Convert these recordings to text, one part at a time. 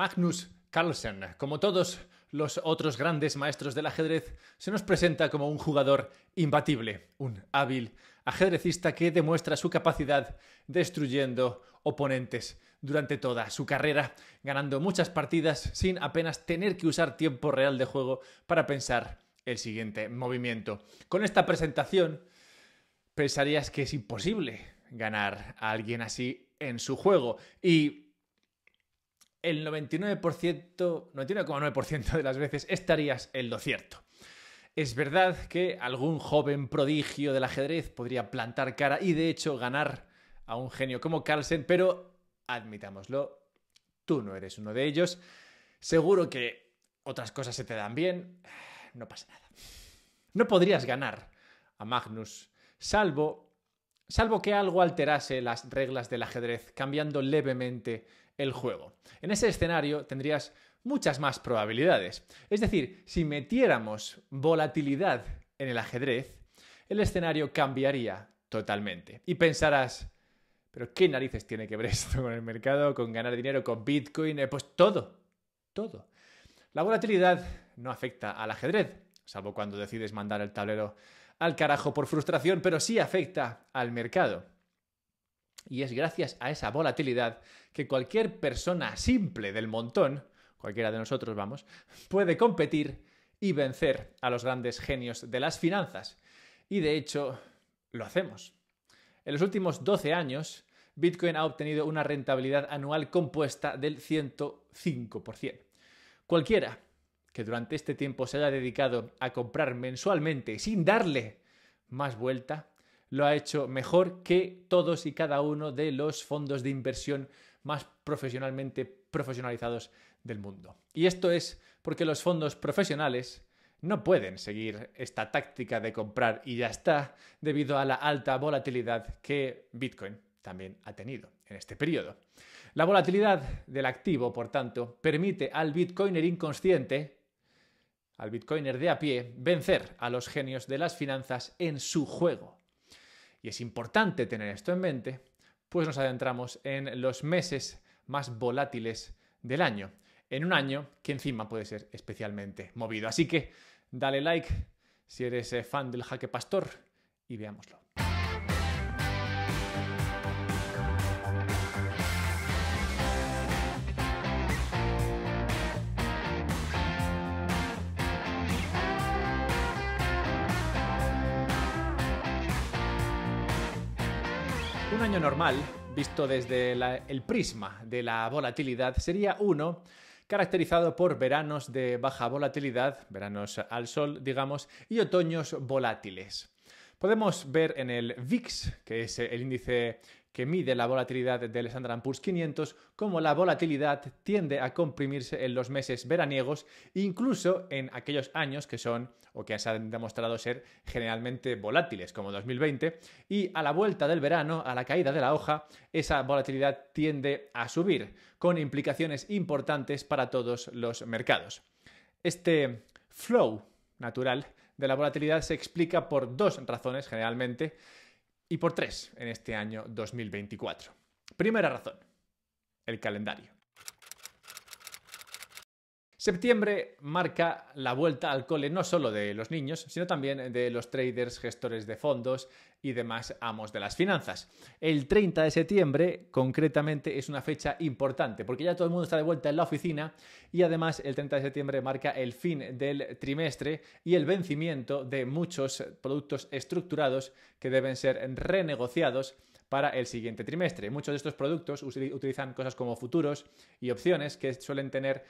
Magnus Carlsen, como todos los otros grandes maestros del ajedrez, se nos presenta como un jugador imbatible, un hábil ajedrecista que demuestra su capacidad destruyendo oponentes durante toda su carrera, ganando muchas partidas sin apenas tener que usar tiempo real de juego para pensar el siguiente movimiento. Con esta presentación, pensarías que es imposible ganar a alguien así en su juego y el 99%, 99,9% de las veces estarías en lo cierto. Es verdad que algún joven prodigio del ajedrez podría plantar cara y de hecho ganar a un genio como Carlsen, pero admitámoslo, tú no eres uno de ellos. Seguro que otras cosas se te dan bien, no pasa nada. No podrías ganar a Magnus, salvo salvo que algo alterase las reglas del ajedrez, cambiando levemente el juego. En ese escenario tendrías muchas más probabilidades. Es decir, si metiéramos volatilidad en el ajedrez, el escenario cambiaría totalmente. Y pensarás, pero ¿qué narices tiene que ver esto con el mercado, con ganar dinero, con Bitcoin? Eh, pues todo, todo. La volatilidad no afecta al ajedrez, salvo cuando decides mandar el tablero al carajo por frustración, pero sí afecta al mercado. Y es gracias a esa volatilidad que cualquier persona simple del montón, cualquiera de nosotros vamos, puede competir y vencer a los grandes genios de las finanzas. Y de hecho, lo hacemos. En los últimos 12 años, Bitcoin ha obtenido una rentabilidad anual compuesta del 105%. Cualquiera que durante este tiempo se haya dedicado a comprar mensualmente sin darle más vuelta, lo ha hecho mejor que todos y cada uno de los fondos de inversión más profesionalmente profesionalizados del mundo. Y esto es porque los fondos profesionales no pueden seguir esta táctica de comprar y ya está debido a la alta volatilidad que Bitcoin también ha tenido en este periodo. La volatilidad del activo, por tanto, permite al Bitcoiner inconsciente, al Bitcoiner de a pie, vencer a los genios de las finanzas en su juego y es importante tener esto en mente, pues nos adentramos en los meses más volátiles del año, en un año que encima puede ser especialmente movido. Así que dale like si eres eh, fan del jaque pastor y veámoslo. un año normal, visto desde el prisma de la volatilidad, sería uno caracterizado por veranos de baja volatilidad, veranos al sol, digamos, y otoños volátiles. Podemos ver en el VIX, que es el índice que mide la volatilidad del S&P 500, como la volatilidad tiende a comprimirse en los meses veraniegos, incluso en aquellos años que son o que se han demostrado ser generalmente volátiles, como 2020, y a la vuelta del verano, a la caída de la hoja, esa volatilidad tiende a subir, con implicaciones importantes para todos los mercados. Este flow natural de la volatilidad se explica por dos razones generalmente y por tres en este año 2024. Primera razón, el calendario. Septiembre marca la vuelta al cole no solo de los niños, sino también de los traders, gestores de fondos y demás amos de las finanzas. El 30 de septiembre concretamente es una fecha importante porque ya todo el mundo está de vuelta en la oficina y además el 30 de septiembre marca el fin del trimestre y el vencimiento de muchos productos estructurados que deben ser renegociados para el siguiente trimestre. Muchos de estos productos utilizan cosas como futuros y opciones que suelen tener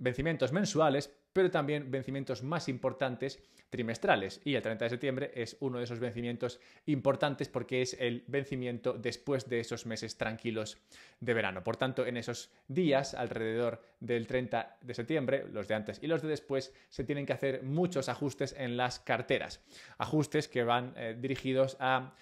vencimientos mensuales, pero también vencimientos más importantes trimestrales. Y el 30 de septiembre es uno de esos vencimientos importantes porque es el vencimiento después de esos meses tranquilos de verano. Por tanto, en esos días, alrededor del 30 de septiembre, los de antes y los de después, se tienen que hacer muchos ajustes en las carteras. Ajustes que van eh, dirigidos a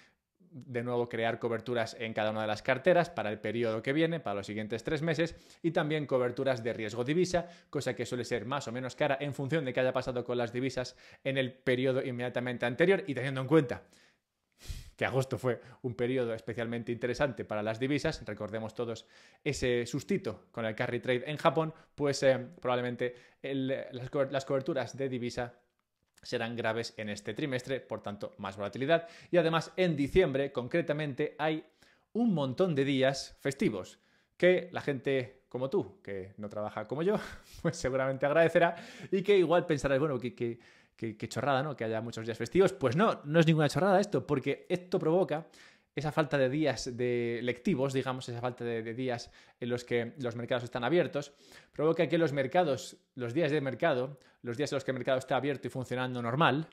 de nuevo crear coberturas en cada una de las carteras para el periodo que viene, para los siguientes tres meses, y también coberturas de riesgo divisa, cosa que suele ser más o menos cara en función de qué haya pasado con las divisas en el periodo inmediatamente anterior y teniendo en cuenta que agosto fue un periodo especialmente interesante para las divisas, recordemos todos ese sustito con el carry trade en Japón, pues eh, probablemente las, las coberturas de divisa serán graves en este trimestre, por tanto, más volatilidad. Y además, en diciembre, concretamente, hay un montón de días festivos que la gente como tú, que no trabaja como yo, pues seguramente agradecerá y que igual pensarás, bueno, que, chorrada, ¿no? Que haya muchos días festivos. Pues no, no es ninguna chorrada esto, porque esto provoca esa falta de días de lectivos, digamos, esa falta de, días en los que los mercados están abiertos, provoca que los mercados, los días de mercado, los días en los que el mercado está abierto y funcionando normal,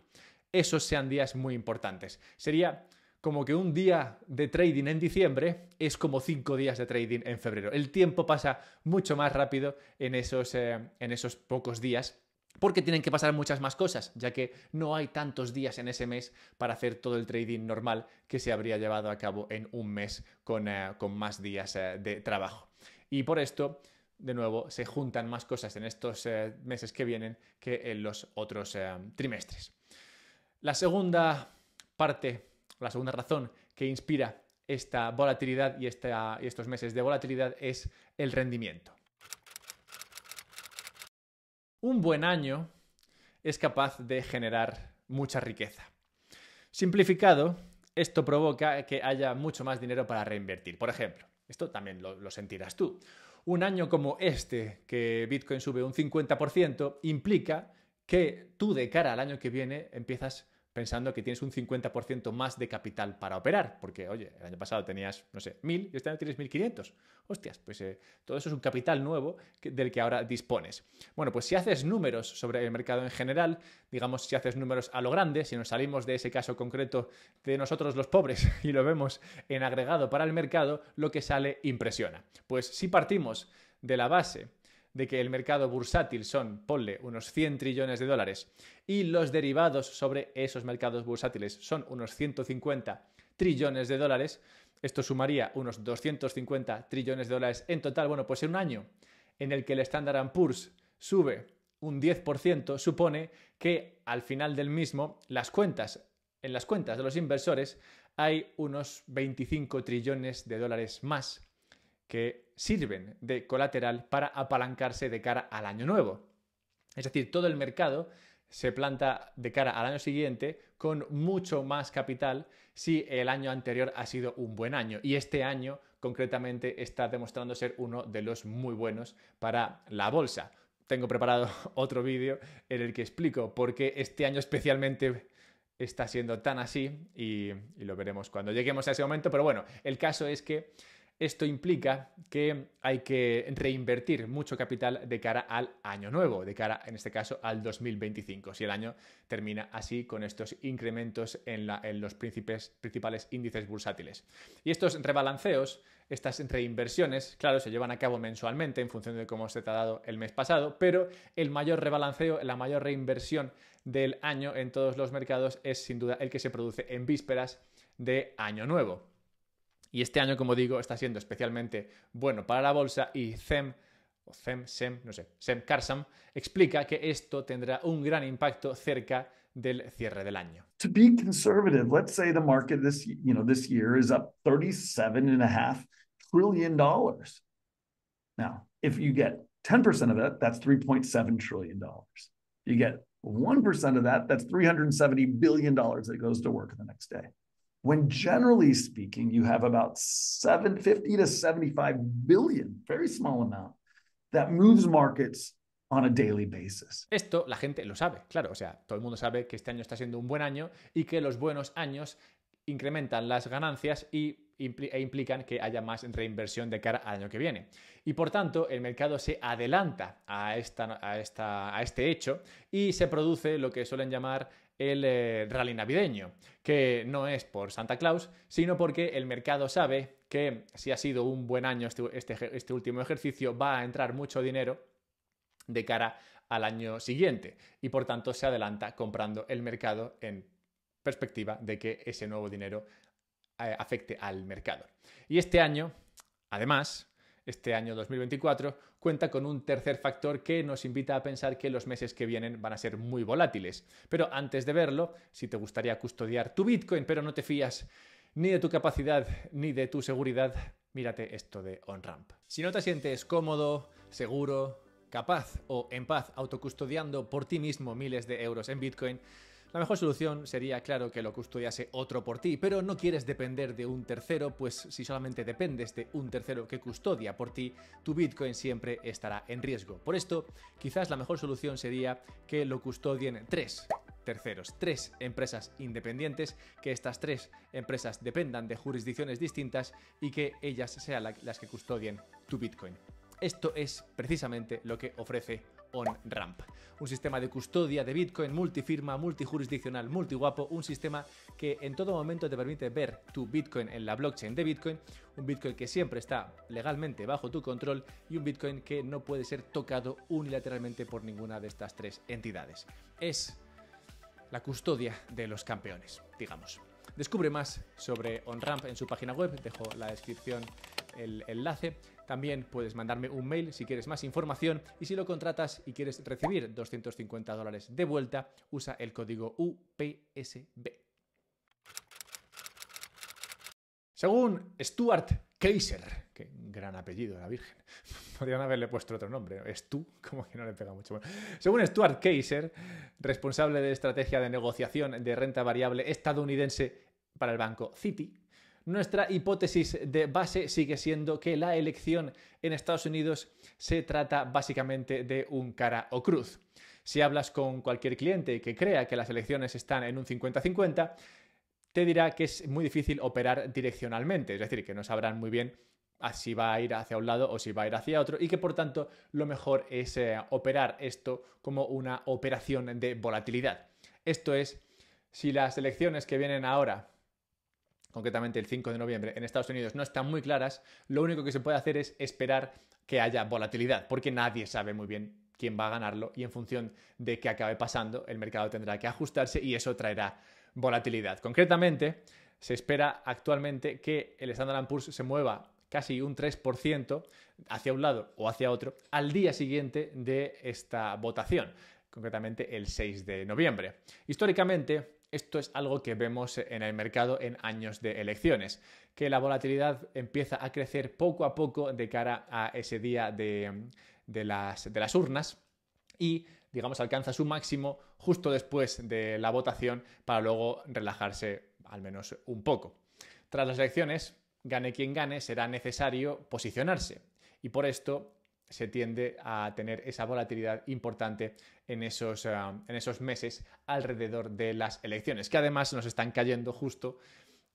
esos sean días muy importantes. Sería como que un día de trading en diciembre es como cinco días de trading en febrero. El tiempo pasa mucho más rápido en esos, eh, en esos pocos días porque tienen que pasar muchas más cosas, ya que no hay tantos días en ese mes para hacer todo el trading normal que se habría llevado a cabo en un mes con, eh, más días eh, de trabajo. Y por esto, de nuevo, se juntan más cosas en estos eh, meses que vienen que en los otros trimestres. La segunda parte, la segunda razón que inspira esta volatilidad y estos meses de volatilidad es el rendimiento un buen año es capaz de generar mucha riqueza. Simplificado, esto provoca que haya mucho más dinero para reinvertir. Por ejemplo, esto también lo, sentirás tú. Un año como este, que Bitcoin sube un 50%, implica que tú de cara al año que viene empiezas pensando que tienes un 50% más de capital para operar, porque, oye, el año pasado tenías, no sé, 1.000 y este año tienes 1.500. Hostias, pues eh, todo eso es un capital nuevo del que ahora dispones. Bueno, pues si haces números sobre el mercado en general, digamos, si haces números a lo grande, si nos salimos de ese caso concreto de nosotros los pobres y lo vemos en agregado para el mercado, lo que sale impresiona. Pues si partimos de la base de que el mercado bursátil son, ponle, unos 100 trillones de dólares y los derivados sobre esos mercados bursátiles son unos 150 trillones de dólares, esto sumaría unos 250 trillones de dólares en total. Bueno, pues en un año en el que el Standard Poor's sube un 10%, supone que al final del mismo las cuentas, en las cuentas de los inversores hay unos 25 trillones de dólares más que sirven de colateral para apalancarse de cara al año nuevo. Es decir, todo el mercado se planta de cara al año siguiente con mucho más capital si el año anterior ha sido un buen año. Y este año concretamente está demostrando ser uno de los muy buenos para la bolsa. Tengo preparado otro vídeo en el que explico por qué este año especialmente está siendo tan así y, lo veremos cuando lleguemos a ese momento. Pero bueno, el caso es que esto implica que hay que reinvertir mucho capital de cara al año nuevo, de cara en este caso al 2025, si el año termina así con estos incrementos en, los principales índices bursátiles. Y estos rebalanceos, estas reinversiones, claro, se llevan a cabo mensualmente en función de cómo se te ha dado el mes pasado, pero el mayor rebalanceo, la mayor reinversión del año en todos los mercados es sin duda el que se produce en vísperas de año nuevo. Y este año, como digo, está siendo especialmente bueno para la bolsa y CEM o CEM, SEM, no sé, SEM Carsam, explica que esto tendrá un gran impacto cerca del cierre del año. To be conservative, let's say the market this, you know, this year is up 37 a half trillion dollars. Now, if you get 10% of that, that's 3.7 trillion dollars. You get 1% of that, that's 370 billion dollars that goes to work the next day when generally speaking, you have about 75 billion, very small amount, that moves markets on a daily Esto la gente lo sabe, claro, o sea, todo el mundo sabe que este año está siendo un buen año y que los buenos años incrementan las ganancias y e implican que haya más reinversión de cara al año que viene. Y por tanto, el mercado se adelanta a, esta, a, esta, a este hecho y se produce lo que suelen llamar el eh, rally navideño, que no es por Santa Claus, sino porque el mercado sabe que si ha sido un buen año este, este, este, último ejercicio, va a entrar mucho dinero de cara al año siguiente y por tanto se adelanta comprando el mercado en perspectiva de que ese nuevo dinero eh, afecte al mercado. Y este año, además, este año 2024, cuenta con un tercer factor que nos invita a pensar que los meses que vienen van a ser muy volátiles. Pero antes de verlo, si te gustaría custodiar tu Bitcoin, pero no te fías ni de tu capacidad ni de tu seguridad, mírate esto de OnRamp. Si no te sientes cómodo, seguro, capaz o en paz autocustodiando por ti mismo miles de euros en Bitcoin, la mejor solución sería, claro, que lo custodiase otro por ti, pero no quieres depender de un tercero, pues si solamente dependes de un tercero que custodia por ti, tu Bitcoin siempre estará en riesgo. Por esto, quizás la mejor solución sería que lo custodien tres terceros, tres empresas independientes, que estas tres empresas dependan de jurisdicciones distintas y que ellas sean las que custodien tu Bitcoin. Esto es precisamente lo que ofrece Onramp, Un sistema de custodia de Bitcoin multifirma, multijurisdiccional, multiguapo, un sistema que en todo momento te permite ver tu Bitcoin en la blockchain de Bitcoin, un Bitcoin que siempre está legalmente bajo tu control y un Bitcoin que no puede ser tocado unilateralmente por ninguna de estas tres entidades. Es la custodia de los campeones, digamos. Descubre más sobre OnRamp en su página web, dejo la descripción el enlace. También puedes mandarme un mail si quieres más información y si lo contratas y quieres recibir 250 dólares de vuelta, usa el código UPSB. Según Stuart Kaiser, qué gran apellido, de la Virgen. Podrían haberle puesto otro nombre, es tú, como que no le pega mucho. según Stuart Kaiser, responsable de estrategia de negociación de renta variable estadounidense para el banco Citi, nuestra hipótesis de base sigue siendo que la elección en Estados Unidos se trata básicamente de un cara o cruz. Si hablas con cualquier cliente que crea que las elecciones están en un 50-50, te dirá que es muy difícil operar direccionalmente, es decir, que no sabrán muy bien si va a ir hacia un lado o si va a ir hacia otro y que por tanto lo mejor es eh, operar esto como una operación de volatilidad. Esto es, si las elecciones que vienen ahora concretamente el 5 de noviembre, en Estados Unidos no están muy claras, lo único que se puede hacer es esperar que haya volatilidad, porque nadie sabe muy bien quién va a ganarlo y en función de qué acabe pasando, el mercado tendrá que ajustarse y eso traerá volatilidad. Concretamente, se espera actualmente que el Standard Poor's se mueva casi un 3% hacia un lado o hacia otro al día siguiente de esta votación concretamente el 6 de noviembre. Históricamente, esto es algo que vemos en el mercado en años de elecciones, que la volatilidad empieza a crecer poco a poco de cara a ese día de, las, las urnas y digamos, alcanza su máximo justo después de la votación para luego relajarse al menos un poco. Tras las elecciones, gane quien gane, será necesario posicionarse y por esto se tiende a tener esa volatilidad importante en esos, ah, en esos meses alrededor de las elecciones, que además nos están cayendo justo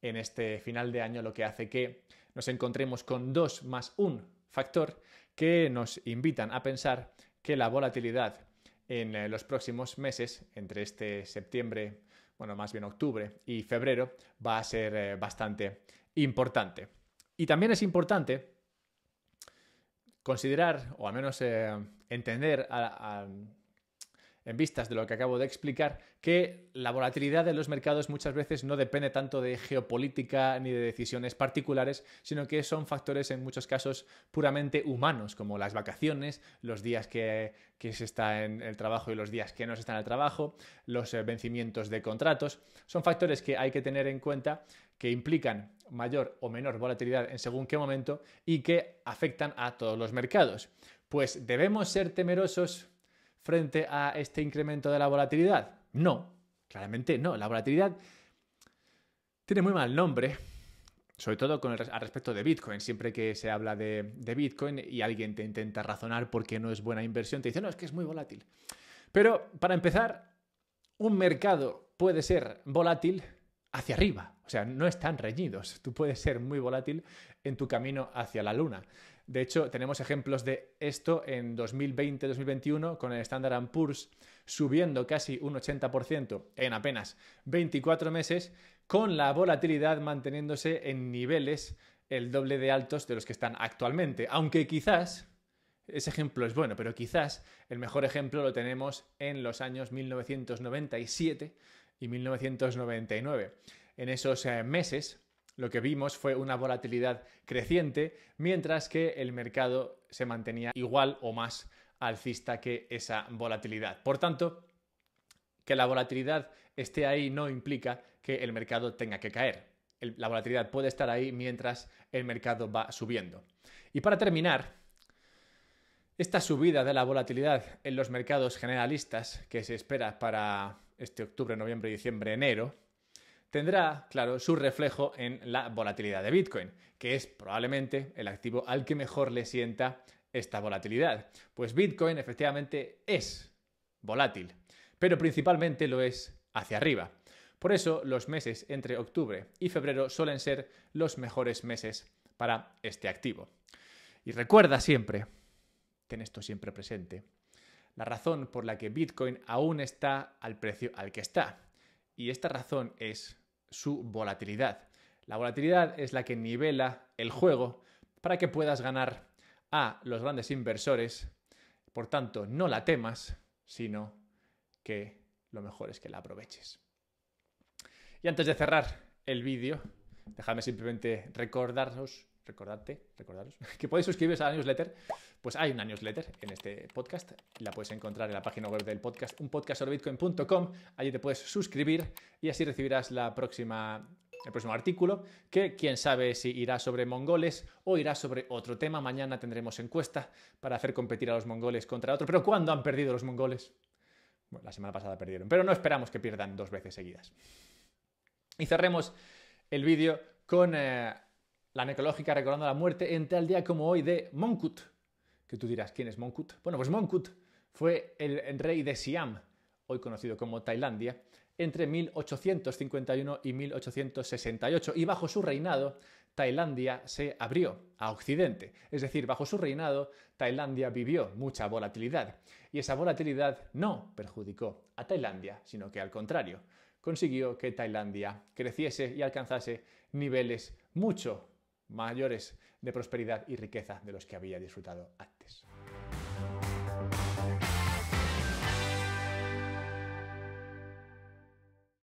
en este final de año, lo que hace que nos encontremos con dos más un factor que nos invitan a pensar que la volatilidad en eh, los próximos meses, entre este septiembre, bueno, más bien octubre y febrero, va a ser eh, bastante importante. Y también es importante considerar, o al menos eh, entender a, en vistas de lo que acabo de explicar, que la volatilidad de los mercados muchas veces no depende tanto de geopolítica ni de decisiones particulares, sino que son factores en muchos casos puramente humanos, como las vacaciones, los días que, se está en el trabajo y los días que no se está en el trabajo, los eh, vencimientos de contratos. Son factores que hay que tener en cuenta que implican mayor o menor volatilidad en según qué momento y que afectan a todos los mercados. Pues debemos ser temerosos frente a este incremento de la volatilidad? No, claramente no. La volatilidad tiene muy mal nombre, sobre todo con al respecto de Bitcoin. Siempre que se habla de, de, Bitcoin y alguien te intenta razonar por qué no es buena inversión, te dice, no, es que es muy volátil. Pero para empezar, un mercado puede ser volátil hacia arriba, o sea, no están reñidos. Tú puedes ser muy volátil en tu camino hacia la luna. De hecho, tenemos ejemplos de esto en 2020-2021 con el Standard Poor's subiendo casi un 80% en apenas 24 meses, con la volatilidad manteniéndose en niveles el doble de altos de los que están actualmente. Aunque quizás ese ejemplo es bueno, pero quizás el mejor ejemplo lo tenemos en los años 1997 y 1999. En esos eh, meses lo que vimos fue una volatilidad creciente, mientras que el mercado se mantenía igual o más alcista que esa volatilidad. Por tanto, que la volatilidad esté ahí no implica que el mercado tenga que caer. la volatilidad puede estar ahí mientras el mercado va subiendo. Y para terminar, esta subida de la volatilidad en los mercados generalistas que se espera para este octubre, noviembre, diciembre, enero, tendrá, claro, su reflejo en la volatilidad de Bitcoin, que es probablemente el activo al que mejor le sienta esta volatilidad. Pues Bitcoin efectivamente es volátil, pero principalmente lo es hacia arriba. Por eso los meses entre octubre y febrero suelen ser los mejores meses para este activo. Y recuerda siempre, ten esto siempre presente, la razón por la que Bitcoin aún está al precio al que está. Y esta razón es su volatilidad. La volatilidad es la que nivela el juego para que puedas ganar a los grandes inversores. Por tanto, no la temas, sino que lo mejor es que la aproveches. Y antes de cerrar el vídeo, dejadme simplemente recordaros, recordarte, recordaros, que podéis suscribiros a la newsletter pues hay una newsletter en este podcast, la puedes encontrar en la página web del podcast, unpodcastsobrebitcoin.com, allí te puedes suscribir y así recibirás el próximo artículo, que quién sabe si irá sobre mongoles o irá sobre otro tema. Mañana tendremos encuesta para hacer competir a los mongoles contra otro. Pero ¿cuándo han perdido los mongoles? Bueno, la semana pasada perdieron, pero no esperamos que pierdan dos veces seguidas. Y cerremos el vídeo con eh, la necrológica recordando la muerte en tal día como hoy de Monkut, que tú dirás, ¿quién es Monkut? Bueno, pues Monkut fue el rey de Siam, hoy conocido como Tailandia, entre 1851 y 1868, y bajo su reinado Tailandia se abrió a Occidente. Es decir, bajo su reinado Tailandia vivió mucha volatilidad, y esa volatilidad no perjudicó a Tailandia, sino que al contrario, consiguió que Tailandia creciese y alcanzase niveles mucho mayores de prosperidad y riqueza de los que había disfrutado antes.